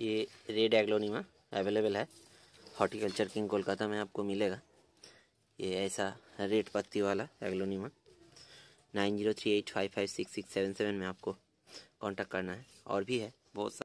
ये red aglaonema available है horticulture king Kolkata में आपको मिलेगा ये ऐसा रेड पत्ती वाला एग्लोनीमा nine zero three eight five five six six seven seven में आपको कांटेक्ट करना है और भी है बहुत